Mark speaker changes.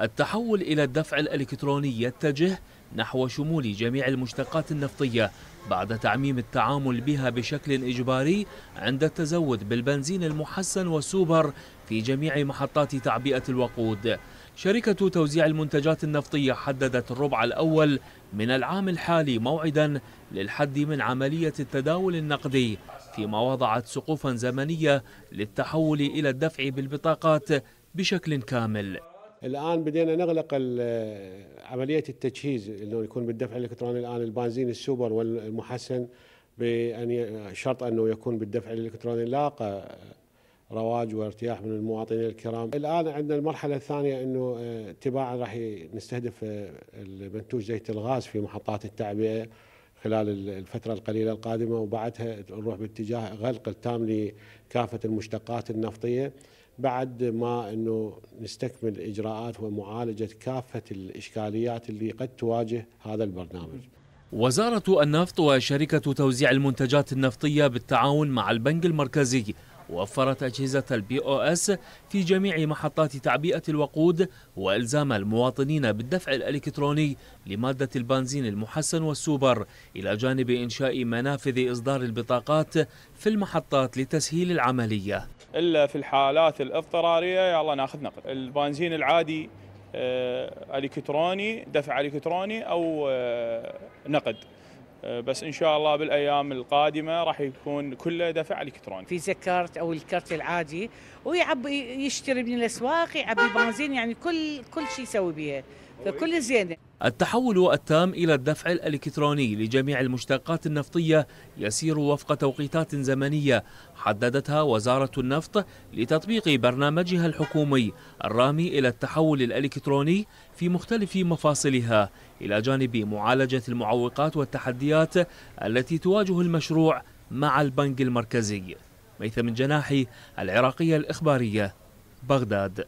Speaker 1: التحول إلى الدفع الإلكتروني يتجه نحو شمول جميع المشتقات النفطية بعد تعميم التعامل بها بشكل إجباري عند التزود بالبنزين المحسن والسوبر في جميع محطات تعبئة الوقود شركة توزيع المنتجات النفطية حددت الربع الأول من العام الحالي موعدا للحد من عملية التداول النقدي فيما وضعت سقوفا زمنية للتحول إلى الدفع بالبطاقات بشكل كامل
Speaker 2: الان بدينا نغلق آه، عمليه التجهيز انه يكون بالدفع الالكتروني الان البنزين السوبر والمحسن بان شرط انه يكون بالدفع الالكتروني لاقى آه، رواج وارتياح من المواطنين الكرام الان عندنا المرحله الثانيه انه آه، تباعا راح نستهدف المنتوج زيت الغاز في محطات التعبئه خلال الفترة القليلة القادمة وبعدها نروح باتجاه غلق التام لكافة المشتقات النفطية بعد ما انه نستكمل اجراءات ومعالجه كافه الاشكاليات اللي قد تواجه هذا البرنامج. وزاره
Speaker 1: النفط وشركه توزيع المنتجات النفطيه بالتعاون مع البنك المركزي وفرت أجهزة البي أو أس في جميع محطات تعبئة الوقود وإلزام المواطنين بالدفع الإلكتروني لمادة البنزين المحسن والسوبر إلى جانب إنشاء منافذ إصدار البطاقات في المحطات لتسهيل العملية
Speaker 3: الا في الحالات الاضطراريه يلا ناخذ نقد البنزين العادي آه، الكتروني دفع الكتروني او آه، نقد آه، بس ان شاء الله بالايام القادمه راح يكون كله دفع الكتروني. فيزا كارت او الكارت العادي ويعبي يشتري من الاسواق يعبي بنزين يعني كل كل شيء يسوي بيها فكل زيادة
Speaker 1: التحول التام إلى الدفع الإلكتروني لجميع المشتقات النفطية يسير وفق توقيتات زمنية حددتها وزارة النفط لتطبيق برنامجها الحكومي الرامي إلى التحول الإلكتروني في مختلف مفاصلها إلى جانب معالجة المعوقات والتحديات التي تواجه المشروع مع البنك المركزي ميثم الجناحي العراقية الإخبارية بغداد